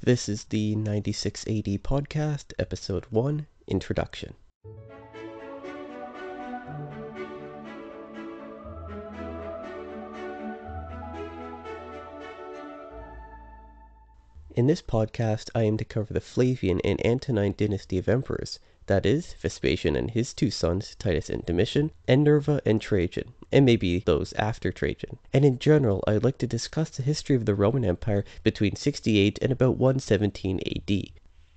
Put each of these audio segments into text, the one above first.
This is the 9680 Podcast, Episode 1 Introduction. In this podcast, I am to cover the Flavian and Antonine dynasty of emperors, that is, Vespasian and his two sons, Titus and Domitian, and Nerva and Trajan and maybe those after Trajan. And in general, I would like to discuss the history of the Roman Empire between 68 and about 117 AD.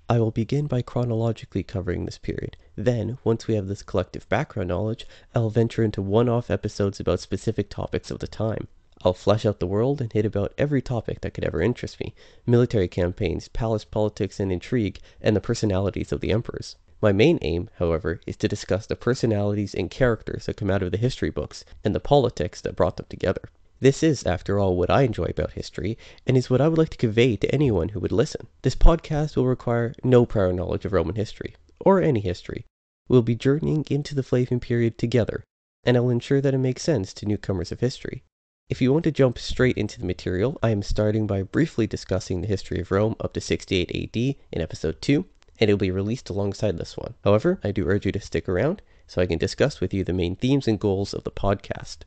I will begin by chronologically covering this period. Then, once we have this collective background knowledge, I'll venture into one off episodes about specific topics of the time. I'll flesh out the world and hit about every topic that could ever interest me military campaigns, palace politics and intrigue, and the personalities of the emperors. My main aim, however, is to discuss the personalities and characters that come out of the history books and the politics that brought them together. This is, after all, what I enjoy about history, and is what I would like to convey to anyone who would listen. This podcast will require no prior knowledge of Roman history, or any history. We'll be journeying into the Flavian period together, and I'll ensure that it makes sense to newcomers of history. If you want to jump straight into the material, I am starting by briefly discussing the history of Rome up to 68 AD in episode 2, and it will be released alongside this one. However, I do urge you to stick around so I can discuss with you the main themes and goals of the podcast.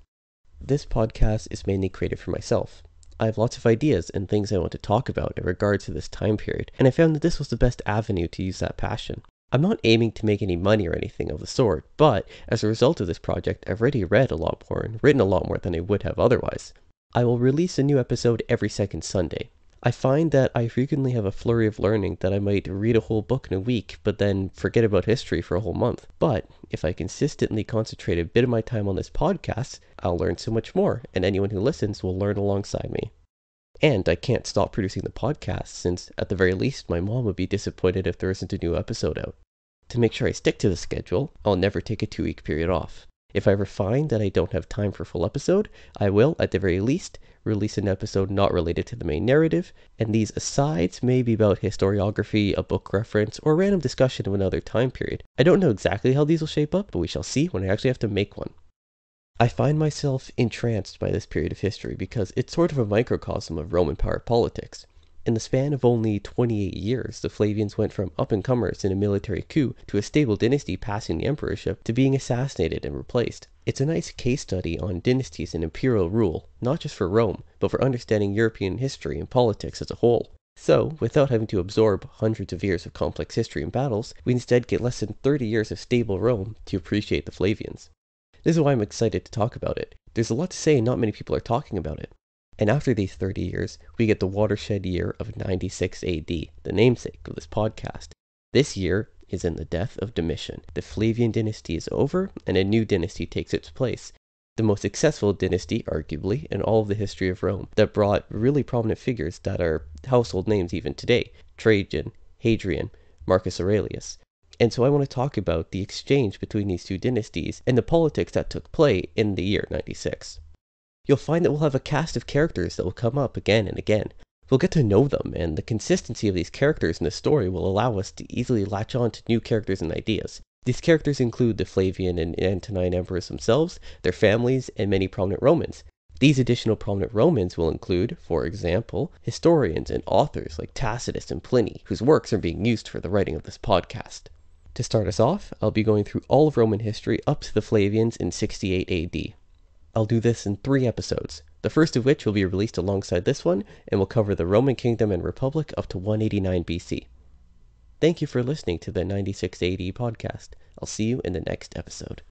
This podcast is mainly created for myself. I have lots of ideas and things I want to talk about in regards to this time period, and I found that this was the best avenue to use that passion. I'm not aiming to make any money or anything of the sort, but as a result of this project, I've already read a lot more and written a lot more than I would have otherwise. I will release a new episode every second Sunday. I find that I frequently have a flurry of learning that I might read a whole book in a week, but then forget about history for a whole month. But if I consistently concentrate a bit of my time on this podcast, I'll learn so much more, and anyone who listens will learn alongside me. And I can't stop producing the podcast since, at the very least, my mom would be disappointed if there isn't a new episode out. To make sure I stick to the schedule, I'll never take a two week period off. If I ever find that I don't have time for a full episode, I will, at the very least, release an episode not related to the main narrative, and these asides may be about historiography, a book reference, or random discussion of another time period. I don't know exactly how these will shape up, but we shall see when I actually have to make one. I find myself entranced by this period of history because it's sort of a microcosm of Roman power politics. In the span of only twenty eight years the Flavians went from up and comers in a military coup to a stable dynasty passing the emperorship to being assassinated and replaced. It's a nice case study on dynasties and imperial rule, not just for Rome, but for understanding European history and politics as a whole. So, without having to absorb hundreds of years of complex history and battles, we instead get less than thirty years of stable Rome to appreciate the Flavians. This is why I'm excited to talk about it. There's a lot to say, and not many people are talking about it. And after these 30 years, we get the watershed year of 96 AD, the namesake of this podcast. This year is in the death of Domitian. The Flavian dynasty is over, and a new dynasty takes its place the most successful dynasty, arguably, in all of the history of Rome, that brought really prominent figures that are household names even today Trajan, Hadrian, Marcus Aurelius. And so I want to talk about the exchange between these two dynasties and the politics that took play in the year 96. You'll find that we'll have a cast of characters that will come up again and again. We'll get to know them, and the consistency of these characters in the story will allow us to easily latch on to new characters and ideas. These characters include the Flavian and Antonine emperors themselves, their families, and many prominent Romans. These additional prominent Romans will include, for example, historians and authors like Tacitus and Pliny, whose works are being used for the writing of this podcast. To start us off, I'll be going through all of Roman history up to the Flavians in 68 AD. I'll do this in three episodes, the first of which will be released alongside this one and will cover the Roman Kingdom and Republic up to 189 BC. Thank you for listening to the 96 AD podcast. I'll see you in the next episode.